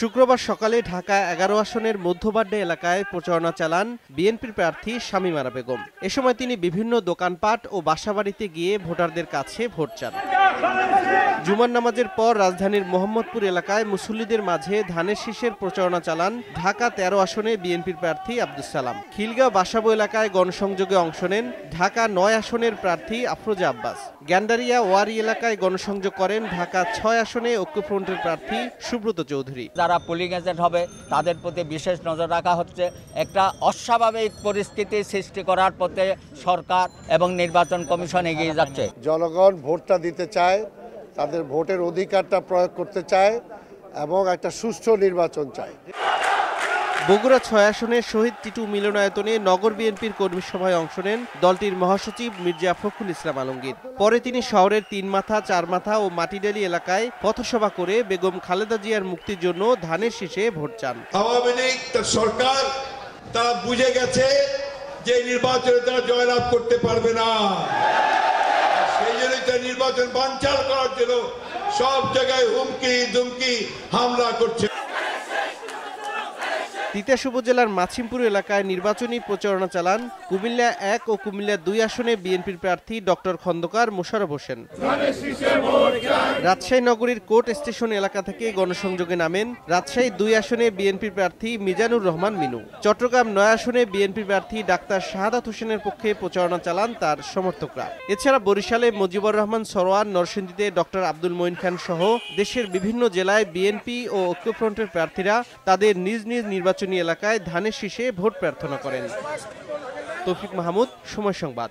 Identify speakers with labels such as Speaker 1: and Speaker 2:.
Speaker 1: শুক্রবার সকালে ঢাকা এগারো আসনের মধ্যবাড্ডা এলাকায় প্রচারণা চালান বিএনপির প্রার্থী শামীমারা বেগম এ সময় তিনি বিভিন্ন দোকানপাট ও বাসাবাড়িতে গিয়ে ভোটারদের কাছে ভোট চান জুমার নামাজের পর রাজধানীর মোহাম্মদপুর এলাকায় মুসল্লিদের মাঝে ধানের শীষের প্রচারণা চালান ঢাকা তেরো আসনে বিএনপির প্রার্থী আব্দুল সালাম খিলগাঁও বাসাবো এলাকায় গণসংযোগে অংশ নেন ঢাকা নয় আসনের প্রার্থী আফরোজা আব্বাস গ্যান্ডারিয়া ওয়ারি এলাকায় গণসংযোগ করেন ঢাকা ছয় আসনে ঐক্যফ্রন্টের প্রার্থী সুব্রত চৌধুরী যারা পুলিং এজেন্ট হবে তাদের প্রতি বিশেষ নজর রাখা হচ্ছে একটা অস্বাভাবিক পরিস্থিতি সৃষ্টি করার পথে সরকার এবং নির্বাচন কমিশন এগিয়ে যাচ্ছে জনগণ ভোটটা দিতে চায় তাদের ভোটের অধিকারটা প্রয়োগ করতে চায় এবং একটা সুষ্ঠু নির্বাচন চায় বগুড়া ছয় আসনে শহীদ টিটু মিলনায়তনে নগর বিএনপির কর্মী সভায় অংশ নেন দলটির মহাসচিব মির্জা ফখরুল ইসলাম আলমগীর পরে তিনি শহরের তিন মাথা চার মাথা ও মাটিডালি এলাকায় পথসভা করে বেগম খালেদা জিয়ার মুক্তির জন্য ধানের শীষে ভোট চান আওয়ামী লীগ সরকার তা বুঝে গেছে যে নির্বাচনে তারা জয়লাভ করতে পারবে না সেই জন্যই তার নির্বাচন বানচাল করার জন্য সব জায়গায় হুমকি দুমকি হামলা করছে তিতাস উপজেলার মাছিমপুর এলাকায় নির্বাচনী প্রচারণা চালান কুমিল্লা এক ও কুমিল্লা দুই আসনে বিএনপির প্রার্থী ডক্টর খন্দকার মোশারফ হোসেন রাজশাহী নগরীর কোর্ট স্টেশন এলাকা থেকে গণসংযোগে নামেন রাজশাহী দুই আসনে বিএনপির প্রার্থী মিজানুর রহমান মিনু চট্টগ্রাম নয় আসনে বিএনপি প্রার্থী ডাক্তার শাহাদাত হোসেনের পক্ষে প্রচারণা চালান তার সমর্থকরা এছাড়া বরিশালে মুজিবুর রহমান সরোয়ার নরসিংদীতে ডক্টর আব্দুল মঈন খান সহ দেশের বিভিন্ন জেলায় বিএনপি ও ঐক্যফ্রন্টের প্রার্থীরা তাদের নিজ নিজ নির্বাচন নির্বাচনী এলাকায় ধানের শীষে ভোট প্রার্থনা করেন তৌফিক মাহমুদ সময় সংবাদ